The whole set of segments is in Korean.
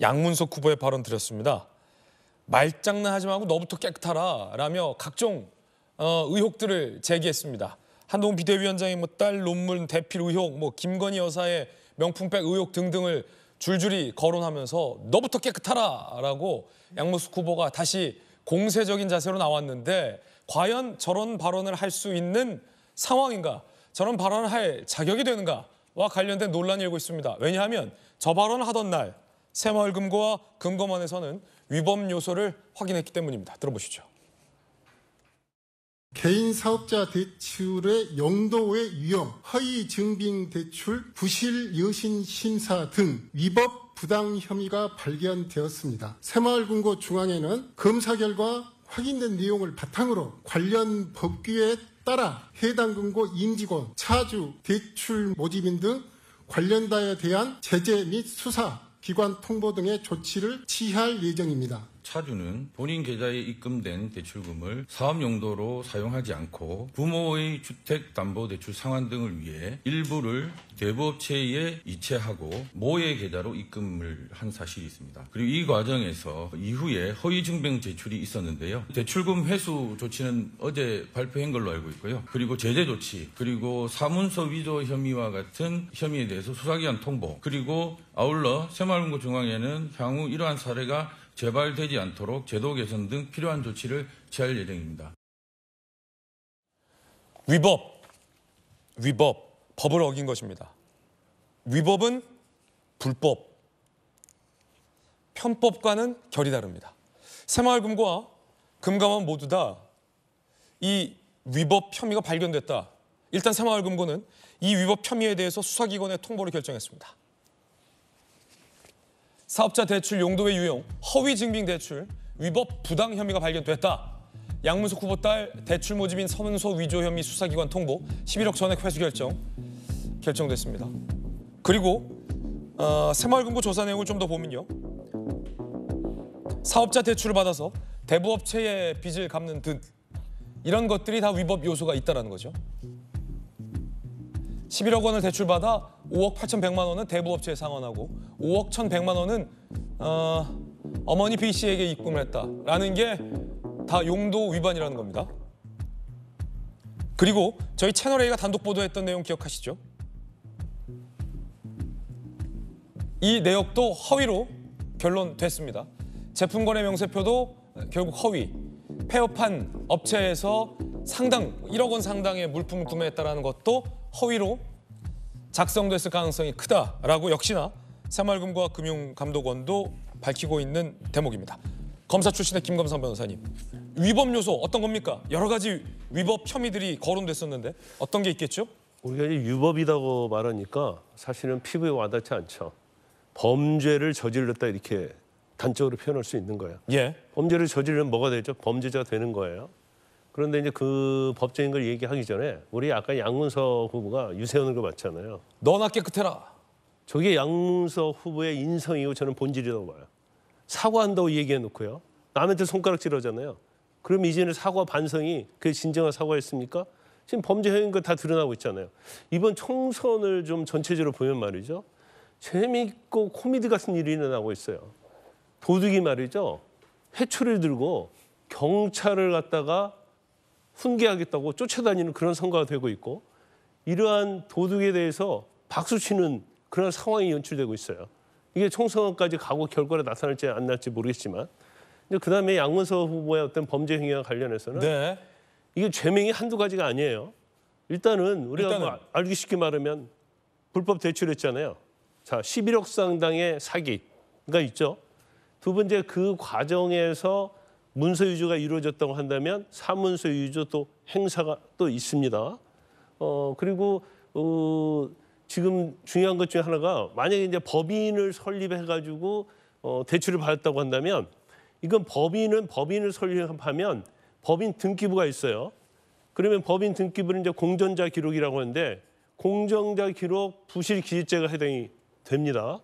양문석 후보의 발언 드렸습니다. 말장난하지 말고 너부터 깨끗하라 라며 각종 어, 의혹들을 제기했습니다. 한동훈 비대위원장이 뭐딸 논문 대필 의혹, 뭐 김건희 여사의 명품백 의혹 등등을 줄줄이 거론하면서 너부터 깨끗하라라고 양문석 후보가 다시 공세적인 자세로 나왔는데 과연 저런 발언을 할 수 있는 상황인가? 저런 발언을 할 자격이 되는가와 관련된 논란이 일고 있습니다. 왜냐하면 저 발언을 하던 날 새마을금고와 금검원에서는 위법 요소를 확인했기 때문입니다. 들어보시죠. 개인 사업자 대출의 용도의 위험, 허위 증빙 대출, 부실 여신 심사 등 위법 부당 혐의가 발견되었습니다. 새마을금고 중앙에는 검사 결과 확인된 내용을 바탕으로 관련 법규에 따라 해당 금고 임직원, 차주, 대출 모집인 등 관련자에 대한 제재 및 수사, 기관 통보 등의 조치를 취할 예정입니다. 차주는 본인 계좌에 입금된 대출금을 사업 용도로 사용하지 않고 부모의 주택담보대출 상환 등을 위해 일부를 대부업체에 이체하고 모의 계좌로 입금을 한 사실이 있습니다. 그리고 이 과정에서 이후에 허위증빙 제출이 있었는데요. 대출금 회수 조치는 어제 발표한 걸로 알고 있고요. 그리고 제재 조치, 그리고 사문서 위조 혐의와 같은 혐의에 대해서 수사기관 통보, 그리고 아울러 새마을금고 중앙에는 향후 이러한 사례가 재발되지 않도록 제도 개선 등 필요한 조치를 취할 예정입니다. 위법, 위법, 법을 어긴 것입니다. 위법은 불법, 편법과는 결이 다릅니다. 새마을금고와 금감원 모두 다 이 위법 혐의가 발견됐다. 일단 새마을금고는 이 위법 혐의에 대해서 수사기관에 통보를 결정했습니다. 사업자 대출 용도의 유용, 허위 증빙 대출, 위법 부당 혐의가 발견됐다. 양문석 후보 딸 대출 모집인 서문서 위조 혐의 수사기관 통보, 11억 전액 회수 결정 결정됐습니다. 그리고 어, 새마을금고 조사 내용을 좀 더 보면요. 사업자 대출을 받아서 대부업체의 빚을 갚는 듯 이런 것들이 다 위법 요소가 있다는 거죠. 11억 원을 대출받아 5억 8천백만 원은 대부업체에 상환하고 5억 1 1 0만 원은 어, 어머니 B 씨에게 입금을 했다라는 게 다 용도 위반이라는 겁니다. 그리고 저희 채널A가 단독 보도했던 내용 기억하시죠? 이 내역도 허위로 결론됐습니다. 제품 거래 명세표도 어, 결국 허위. 폐업한 업체에서 상당 1억 원 상당의 물품을 구매했다는 것도 허위로 작성됐을 가능성이 크다라고 역시나 새마을금과 금융감독원도 밝히고 있는 대목입니다. 검사 출신의 김검상 변호사님, 위법 요소 어떤 겁니까? 여러 가지 위법 혐의들이 거론됐었는데 어떤 게 있겠죠? 우리가 이법이라고 말하니까 사실은 피부에 와닿지 않죠. 범죄를 저질렀다 이렇게 단적으로 표현할 수 있는 거예요. 예. 범죄를 저지르면 뭐가 되죠? 범죄자가 되는 거예요. 그런데 이제 그 법적인 걸 얘기하기 전에 우리 아까 양문석 후보가 유세훈을 맞잖아요. 너나 깨끗해라. 저게 양문석 후보의 인성이고 저는 본질이라고 봐요. 사과한다고 얘기해놓고요. 남한테 손가락질 하잖아요. 그럼 이제는 사과 반성이 그게 진정한 사과였습니까? 지금 범죄 행위가다 드러나고 있잖아요. 이번 총선을 좀 전체적으로 보면 말이죠. 재미있고 코미디 같은 일이 일어나고 있어요. 도둑이 말이죠. 회초를 들고 경찰을 갖다가 훈계하겠다고 쫓아다니는 그런 선거가 되고 있고 이러한 도둑에 대해서 박수치는 그런 상황이 연출되고 있어요. 이게 총선까지 가고 결과로 나타날지 안 날지 모르겠지만 그 다음에 양문서 후보의 어떤 범죄 행위와 관련해서는 네. 이게 죄명이 한두 가지가 아니에요. 일단은 우리가 뭐 일단은... 뭐 알기 쉽게 말하면 불법 대출했잖아요. 자, 11억 상당의 사기가 있죠. 두 번째 그 과정에서 문서 유조가 이루어졌다고 한다면 사문서 유조 또 행사가 또 있습니다. 어 그리고 어 지금 중요한 것 중에 하나가 만약에 이제 법인을 설립해 가지고 어 대출을 받았다고 한다면 이건 법인은 법인을 설립하면 법인 등기부가 있어요. 그러면 법인 등기부는 이제 공전자 기록이라고 하는데 공정자 기록 부실 기재가 해당이 됩니다.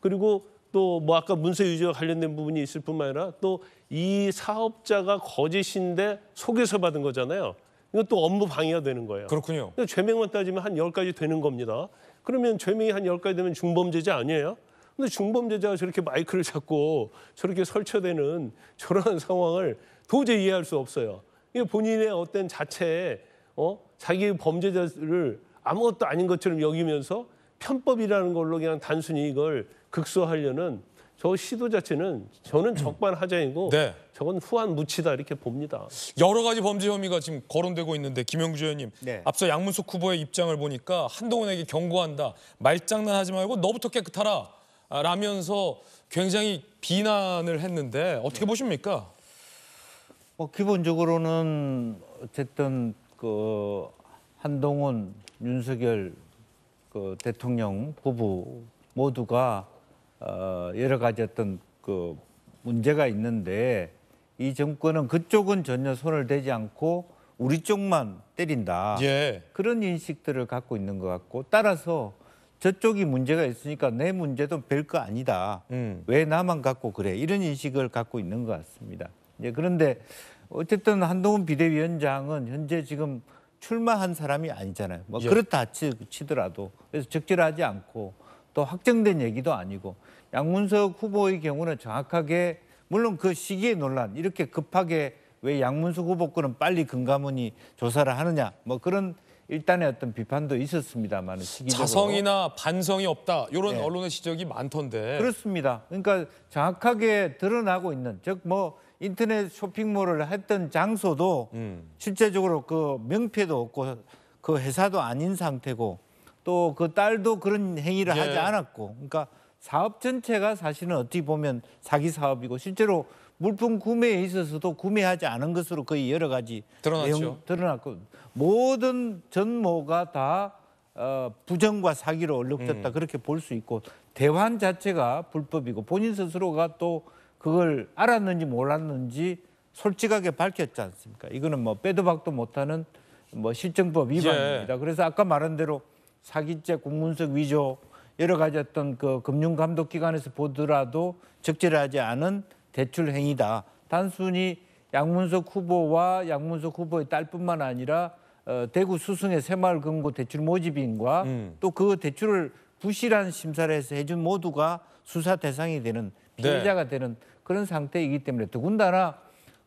그리고 또뭐 아까 문서 유지와 관련된 부분이 있을 뿐만 아니라 또 이 사업자가 거짓인데 속에서 받은 거잖아요. 이건 또 업무 방해가 되는 거예요. 그렇군요. 그러니까 죄명만 따지면 한 열가지 되는 겁니다. 그러면 죄명이 한 열가지 되면 중범죄자 아니에요? 근데 중범죄자가 저렇게 마이크를 잡고 저렇게 설쳐대는 저런 상황을 도저히 이해할 수 없어요. 이게 본인의 어떤 자체에 어? 자기 범죄자를 아무것도 아닌 것처럼 여기면서 편법이라는 걸로 그냥 단순히 이걸 극소하려는 저 시도 자체는 저는 음. 적반하장이고 네. 저건 후한 무치다 이렇게 봅니다. 여러 가지 범죄 혐의가 지금 거론되고 있는데 김영주 의원님 네. 앞서 양문석 후보의 입장을 보니까 한동훈에게 경고한다. 말장난하지 말고 너부터 깨끗하라 라면서 굉장히 비난을 했는데 어떻게 네. 보십니까? 뭐 기본적으로는 어쨌든 그 한동훈, 윤석열 그 대통령 부부 모두가 어, 여러 가지 어떤 그 문제가 있는데 이 정권은 그쪽은 전혀 손을 대지 않고 우리 쪽만 때린다. 예. 그런 인식들을 갖고 있는 것 같고 따라서 저쪽이 문제가 있으니까 내 문제도 별 거 아니다. 음. 왜 나만 갖고 그래? 이런 인식을 갖고 있는 것 같습니다. 이제 예, 그런데 어쨌든 한동훈 비대위원장은 현재 지금 출마한 사람이 아니잖아요. 뭐 예. 그렇다 치, 더라도 그래서 적절하지 않고 또 확정된 얘기도 아니고 양문석 후보의 경우는 정확하게 물론 그 시기의 논란 이렇게 급하게 왜 양문석 후보 거는 빨리 금감원이 조사를 하느냐 뭐 그런 일단의 어떤 비판도 있었습니다만 시기적으로. 자성이나 반성이 없다 이런 네. 언론의 지적이 많던데 그렇습니다. 그러니까 정확하게 드러나고 있는 즉 뭐 인터넷 쇼핑몰을 했던 장소도 음. 실제적으로 그 명패도 없고 그 회사도 아닌 상태고 또 그 딸도 그런 행위를 예. 하지 않았고 그러니까 사업 전체가 사실은 어떻게 보면 사기 사업이고 실제로 물품 구매에 있어서도 구매하지 않은 것으로 거의 여러 가지 드러났죠. 내용 드러났고 모든 전모가 다 어, 부정과 사기로 얼룩졌다 음. 그렇게 볼 수 있고 대환 자체가 불법이고 본인 스스로가 또 그걸 알았는지 몰랐는지 솔직하게 밝혔지 않습니까? 이거는 뭐 빼도 박도 못하는 뭐 실정법 예. 위반입니다. 예. 그래서 아까 말한 대로 사기죄, 공문서 위조 여러 가지 어떤 그 금융감독기관에서 보더라도 적절하지 않은 대출 행위다. 단순히 양문석 후보와 양문석 후보의 딸뿐만 아니라 어, 대구 수승의 새마을금고 대출 모집인과 음. 또그 대출을 부실한 심사를 해서 해준 모두가 수사 대상이 되는 네. 피해자가 네. 되는 그런 상태이기 때문에 더군다나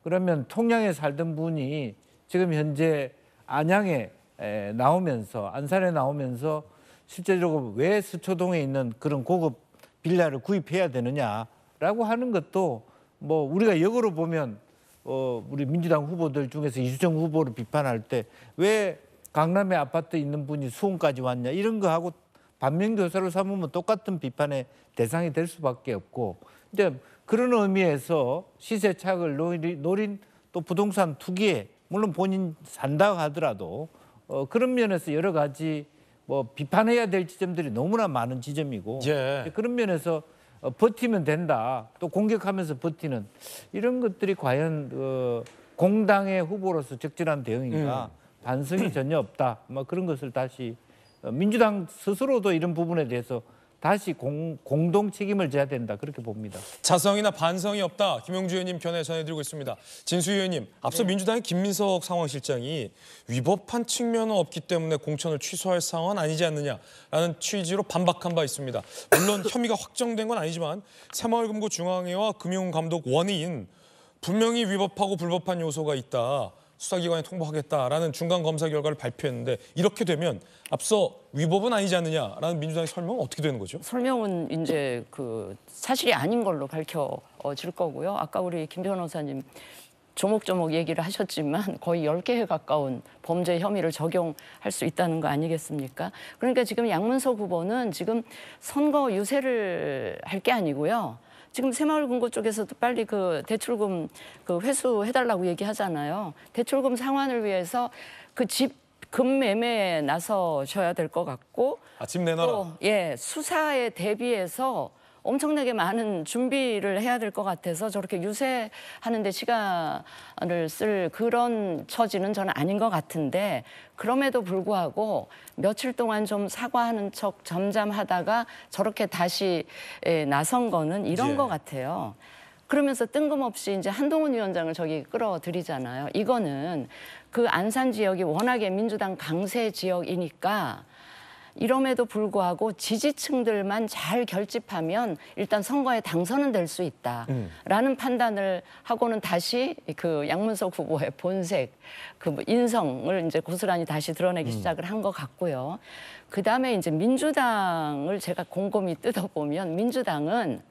그러면 통영에 살던 분이 지금 현재 안양에 에, 나오면서 안산에 나오면서 실제적으로 왜 서초동에 있는 그런 고급 빌라를 구입해야 되느냐라고 하는 것도 뭐 우리가 역으로 보면 어 우리 민주당 후보들 중에서 이수정 후보를 비판할 때 왜 강남에 아파트 있는 분이 수원까지 왔냐 이런 거하고 반면교사를 삼으면 똑같은 비판의 대상이 될 수밖에 없고 이제 그런 의미에서 시세 착을 노린 또 부동산 투기에 물론 본인 산다고 하더라도 어, 그런 면에서 여러 가지 뭐 비판해야 될 지점들이 너무나 많은 지점이고 예. 그런 면에서 어, 버티면 된다. 또 공격하면서 버티는 이런 것들이 과연 어, 공당의 후보로서 적절한 대응인가 음. 반성이 전혀 없다. 뭐 그런 것을 다시 어, 민주당 스스로도 이런 부분에 대해서 다시 공, 공동 책임을 져야 된다 그렇게 봅니다. 자성이나 반성이 없다 김용주 의원님 견해 전해드리고 있습니다. 진수 의원님 앞서 네. 민주당의 김민석 상황실장이 위법한 측면은 없기 때문에 공천을 취소할 상황은 아니지 않느냐라는 취지로 반박한 바 있습니다. 물론 혐의가 확정된 건 아니지만 새마을금고 중앙회와 금융감독원인 분명히 위법하고 불법한 요소가 있다. 수사기관에 통보하겠다라는 중간 검사 결과를 발표했는데 이렇게 되면 앞서 위법은 아니지 않느냐라는 민주당의 설명은 어떻게 되는 거죠? 설명은 이제 그 사실이 아닌 걸로 밝혀질 거고요. 아까 우리 김 변호사님 조목조목 얘기를 하셨지만 거의 열개에 가까운 범죄 혐의를 적용할 수 있다는 거 아니겠습니까? 그러니까 지금 양문석 후보는 지금 선거 유세를 할 게 아니고요. 지금 새마을금고 쪽에서도 빨리 그 대출금 그 회수해달라고 얘기하잖아요. 대출금 상환을 위해서 그 집 금매매에 나서셔야 될 것 같고 아, 집 내놔라. 또, 예, 수사에 대비해서 엄청나게 많은 준비를 해야 될 것 같아서 저렇게 유세하는 데 시간을 쓸 그런 처지는 저는 아닌 것 같은데 그럼에도 불구하고 며칠 동안 좀 사과하는 척 잠잠하다가 저렇게 다시 나선 거는 이런 예. 것 같아요. 그러면서 뜬금없이 이제 한동훈 위원장을 저기 끌어들이잖아요. 이거는 그 안산 지역이 워낙에 민주당 강세 지역이니까 이럼에도 불구하고 지지층들만 잘 결집하면 일단 선거에 당선은 될 수 있다라는 음. 판단을 하고는 다시 그 양문석 후보의 본색, 그 뭐 인성을 이제 고스란히 다시 드러내기 음. 시작을 한 것 같고요. 그 다음에 이제 민주당을 제가 곰곰이 뜯어보면 민주당은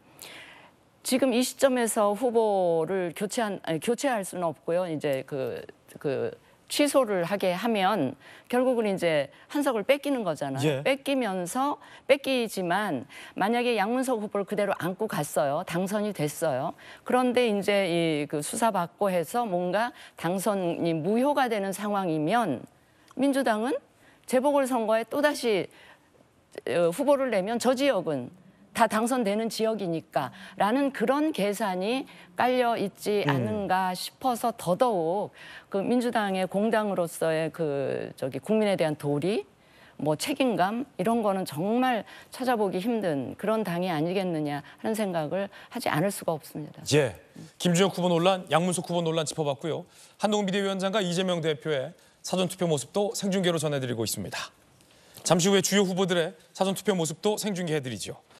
지금 이 시점에서 후보를 교체한 아니, 교체할 수는 없고요. 이제 그그 그, 그 취소를 하게 하면 결국은 이제 한석을 뺏기는 거잖아요. 예. 뺏기면서 뺏기지만 만약에 양문석 후보를 그대로 안고 갔어요. 당선이 됐어요. 그런데 이제 이 그 수사받고 해서 뭔가 당선이 무효가 되는 상황이면 민주당은 재보궐 선거에 또다시 어, 후보를 내면 저 지역은 다 당선되는 지역이니까라는 그런 계산이 깔려 있지 음. 않은가 싶어서 더더욱 그 민주당의 공당으로서의 그 저기 국민에 대한 도리 뭐 책임감 이런 거는 정말 찾아보기 힘든 그런 당이 아니겠느냐 하는 생각을 하지 않을 수가 없습니다. 예. 김준혁 후보 논란, 양문석 후보 논란 짚어봤고요. 한동훈 비대위원장과 이재명 대표의 사전투표 모습도 생중계로 전해드리고 있습니다. 잠시 후에 주요 후보들의 사전투표 모습도 생중계해드리죠.